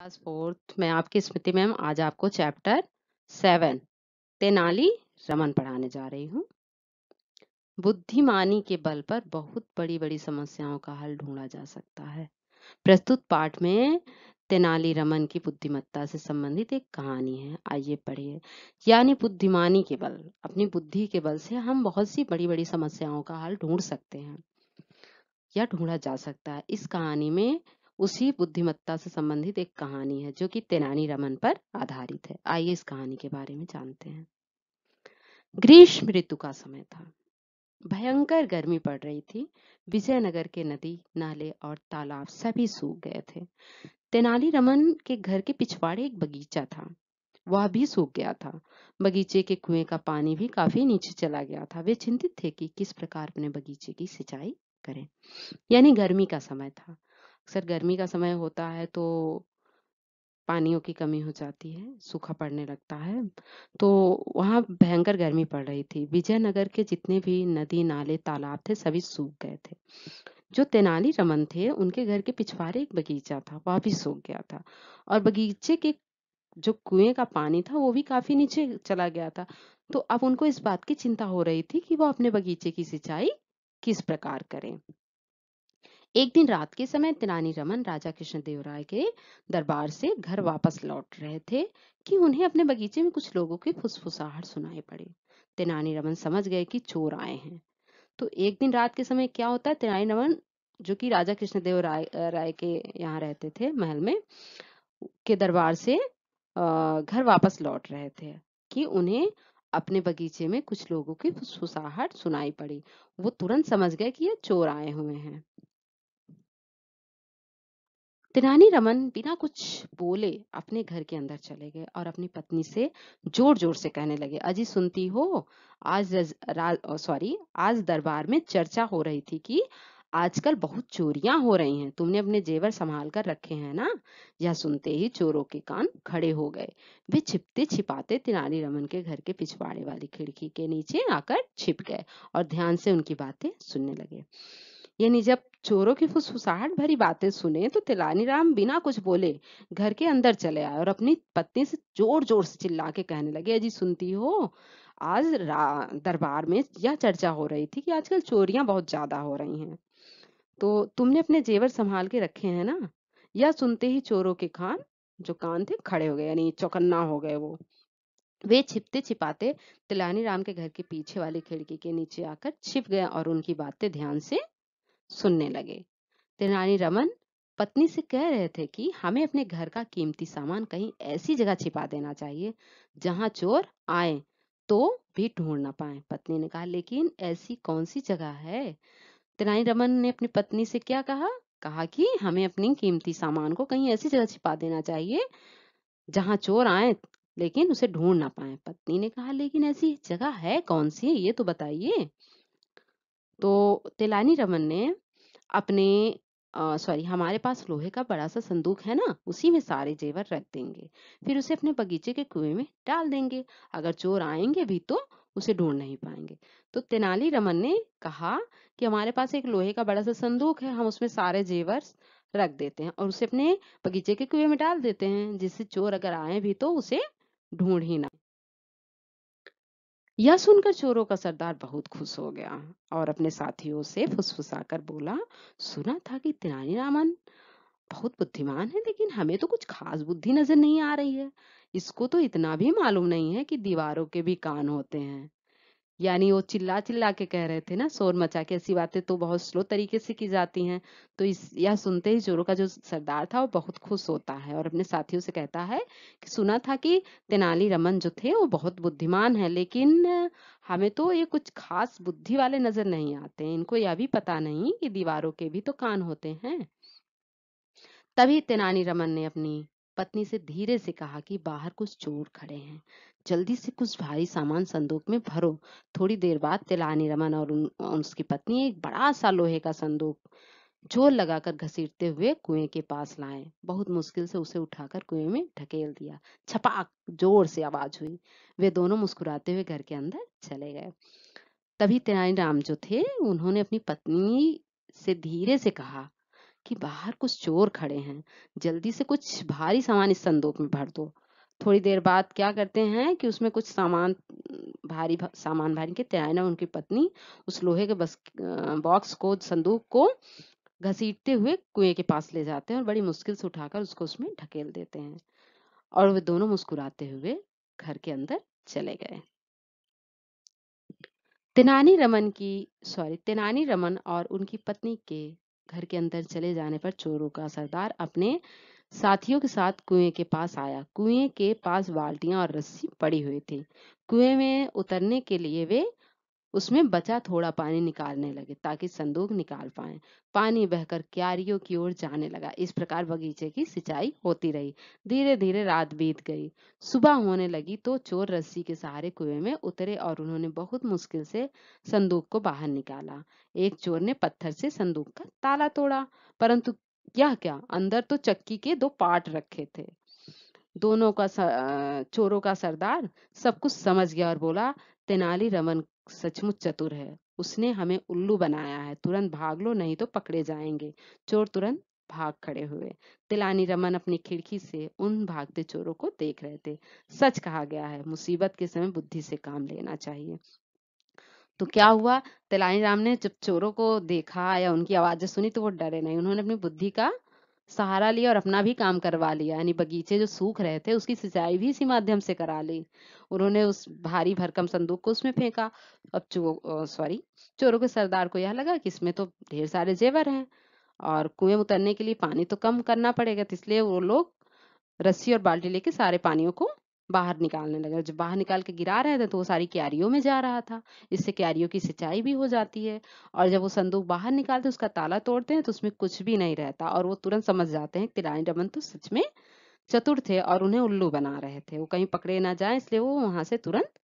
class fourth में आपकी स्मृति ma'am आज आपको चैप्टर सेवन तेनाली रमन पढ़ाने जा रही हूँ बुद्धिमानी के बल पर बहुत बड़ी बड़ी समस्याओं का हल ढूंढा जा सकता है प्रस्तुत पाठ में तेनाली रमन की बुद्धिमत्ता से संबंधित एक कहानी है आइए पढ़िए यानी बुद्धिमानी के बल अपनी बुद्धि के बल से हम बहुत सी बड़ी बड़ी समस्याओं का हल ढूंढ सकते हैं या ढूंढा जा सकता है इस कहानी में उसी बुद्धिमत्ता से संबंधित एक कहानी है जो कि तेनानी रमन पर आधारित है आइए इस कहानी के बारे में जानते हैं ग्रीष्म ऋतु का समय था भयंकर गर्मी पड़ रही थी विजयनगर के नदी नाले और तालाब सभी सूख गए थे तेनाली रमन के घर के पिछवाड़े एक बगीचा था वह भी सूख गया था बगीचे के कुएं का पानी भी काफी नीचे चला गया था वे चिंतित थे कि किस प्रकार अपने बगीचे की सिंचाई करें यानी गर्मी का समय था अक्सर गर्मी का समय होता है तो पानियों की कमी हो जाती है सूखा पड़ने लगता है तो वहाँ भयंकर गर्मी पड़ रही थी विजयनगर के जितने भी नदी नाले तालाब थे सभी सूख गए थे जो तेनाली रमन थे उनके घर के पिछवाड़े एक बगीचा था वह भी सूख गया था और बगीचे के जो कुएं का पानी था वो भी काफी नीचे चला गया था तो अब उनको इस बात की चिंता हो रही थी कि वो अपने बगीचे की सिंचाई किस प्रकार करें एक दिन रात के समय तिनानी रमन राजा कृष्णदेव राय के दरबार से घर वापस लौट रहे थे कि उन्हें अपने बगीचे में कुछ लोगों की फुसफुसाहट सुनाई पड़ी तिनानी रमन समझ गए कि चोर आए हैं तो एक दिन रात के समय क्या होता है तिनानी रमन जो कि राजा कृष्णदेव राय राय के यहाँ रहते थे महल में के दरबार से घर वापस लौट रहे थे कि उन्हें अपने बगीचे में कुछ लोगों की फुसफुसाहट सुनाई पड़ी वो तुरंत समझ गए कि ये चोर आए हुए हैं तेनाली रमन बिना कुछ बोले अपने घर के अंदर चले गए और अपनी पत्नी से जोर जोर से कहने लगे अजी सुनती हो आज सॉरी आज दरबार में चर्चा हो रही थी कि आजकल बहुत चोरियां हो रही हैं तुमने अपने जेवर संभाल कर रखे हैं ना यह सुनते ही चोरों के कान खड़े हो गए वे छिपते छिपाते तेनाली रमन के घर के पिछवाड़े वाली खिड़की के नीचे आकर छिप गए और ध्यान से उनकी बातें सुनने लगे यानी जब चोरों की फुसफुसाहट भरी बातें सुने तो तेलानी राम बिना कुछ बोले घर के अंदर चले आए और अपनी पत्नी से जोर जोर से चिल्ला के कहने लगे अजी सुनती हो आज दरबार में यह चर्चा हो रही थी कि आजकल चोरियां बहुत ज्यादा हो रही हैं तो तुमने अपने जेवर संभाल के रखे हैं ना यह सुनते ही चोरों के खान जो कान थे खड़े हो गए यानी चौकन्ना हो गए वो वे छिपते छिपाते तिलानी राम के घर के पीछे वाली खिड़की के नीचे आकर छिप गए और उनकी बातें ध्यान से सुनने लगे तेनाली रमन पत्नी से कह रहे थे कि हमें अपने घर का कीमती सामान कहीं ऐसी जगह छिपा देना चाहिए जहां चोर आए तो भी ढूंढ ना पाए पत्नी ने कहा लेकिन ऐसी कौन सी जगह है तेनाली रमन ने अपनी पत्नी से क्या कहा कहा कि हमें अपनी कीमती सामान को कहीं ऐसी जगह छिपा देना चाहिए जहां चोर आए लेकिन उसे ढूंढ ना पाए पत्नी ने कहा लेकिन ऐसी जगह है कौन सी ये तो बताइए तो तेलानी रमन ने अपने सॉरी हमारे पास लोहे का बड़ा सा संदूक है ना उसी में सारे जेवर रख देंगे फिर उसे अपने बगीचे के कुएं में डाल देंगे अगर चोर आएंगे भी तो उसे ढूंढ नहीं पाएंगे तो तेनाली रमन ने कहा कि हमारे पास एक लोहे का बड़ा सा संदूक है हम उसमें सारे जेवर रख देते हैं और उसे अपने बगीचे के कुएं में डाल देते हैं जिससे चोर अगर आए भी तो उसे ढूंढ ही ना यह सुनकर चोरों का सरदार बहुत खुश हो गया और अपने साथियों से फुसफुसाकर बोला सुना था कि तेनाली रामन बहुत बुद्धिमान है लेकिन हमें तो कुछ खास बुद्धि नजर नहीं आ रही है इसको तो इतना भी मालूम नहीं है कि दीवारों के भी कान होते हैं यानी वो चिल्ला चिल्ला के कह रहे थे ना शोर मचा के ऐसी बातें तो बहुत स्लो तरीके से की जाती हैं तो इस यह सुनते ही चोरों का जो सरदार था वो बहुत खुश होता है और अपने साथियों से कहता है कि सुना था कि तेनाली रमन जो थे वो बहुत बुद्धिमान है लेकिन हमें तो ये कुछ खास बुद्धि वाले नजर नहीं आते इनको यह भी पता नहीं कि दीवारों के भी तो कान होते हैं तभी तेनाली रमन ने अपनी पत्नी से धीरे से कहा कि बाहर कुछ चोर खड़े हैं जल्दी से कुछ भारी सामान संदूक में भरो थोड़ी देर बाद तेलानी रमन और उन, उसकी पत्नी एक बड़ा सा लोहे का संदूक जोर लगाकर घसीटते हुए कुएं के पास लाए बहुत मुश्किल से उसे उठाकर कुएं में ढकेल दिया छपाक जोर से आवाज हुई वे दोनों मुस्कुराते हुए घर के अंदर चले गए तभी तेनाली राम जो थे उन्होंने अपनी पत्नी से धीरे से कहा कि बाहर कुछ चोर खड़े हैं जल्दी से कुछ भारी सामान इस संदूक में भर दो थोड़ी देर बाद क्या करते हैं कि उसमें कुछ सामान भारी भा, सामान भारी के त्यायना उनकी पत्नी उस लोहे के बस बॉक्स को संदूक को घसीटते हुए कुएं के पास ले जाते हैं और बड़ी मुश्किल से उठाकर उसको उसमें ढकेल देते हैं और वे दोनों मुस्कुराते हुए घर के अंदर चले गए तेनानी रमन की सॉरी तेनानी रमन और उनकी पत्नी के घर के अंदर चले जाने पर चोरों का सरदार अपने साथियों के साथ कुएं के पास आया कुएं के पास बाल्टियां और रस्सी पड़ी हुई थी कुएं में उतरने के लिए वे उसमें बचा थोड़ा पानी निकालने लगे ताकि संदूक निकाल पाए पानी बहकर क्यारियों की ओर जाने लगा इस प्रकार बगीचे की सिंचाई होती रही धीरे धीरे रात बीत गई सुबह होने लगी तो चोर रस्सी के सहारे कुएं में उतरे और उन्होंने बहुत मुश्किल से संदूक को बाहर निकाला एक चोर ने पत्थर से संदूक का ताला तोड़ा परंतु क्या क्या अंदर तो चक्की के दो पार्ट रखे थे दोनों का चोरों का सरदार सब कुछ समझ गया और बोला तेनाली रमन सचमुच चतुर है उसने हमें उल्लू बनाया है तुरंत भाग लो नहीं तो पकड़े जाएंगे चोर तुरंत भाग खड़े हुए तिलानी रमन अपनी खिड़की से उन भागते चोरों को देख रहे थे सच कहा गया है मुसीबत के समय बुद्धि से काम लेना चाहिए तो क्या हुआ तेलानी राम ने जब चोरों को देखा या उनकी आवाजें सुनी तो वो डरे नहीं उन्होंने अपनी बुद्धि का सहारा लिया और अपना भी काम करवा लिया यानी बगीचे जो सूख रहे थे उसकी सिंचाई भी इसी माध्यम से करा ली उन्होंने उस भारी भरकम संदूक को उसमें फेंका अब चो सॉरी चोरों के सरदार को यह लगा कि इसमें तो ढेर सारे जेवर हैं और कुएं उतरने के लिए पानी तो कम करना पड़ेगा तो इसलिए वो लोग रस्सी और बाल्टी लेके सारे पानियों को बाहर निकालने लगा जब बाहर निकाल के गिरा रहे थे तो वो सारी क्यारियों में जा रहा था इससे क्यारियों की सिंचाई भी हो जाती है और जब वो संदूक बाहर निकालते उसका ताला तोड़ते हैं तो उसमें कुछ भी नहीं रहता और वो तुरंत समझ जाते हैं कि तिलानी रमन तो सच में चतुर थे और उन्हें उल्लू बना रहे थे वो कहीं पकड़े ना जाए इसलिए वो वहां से तुरंत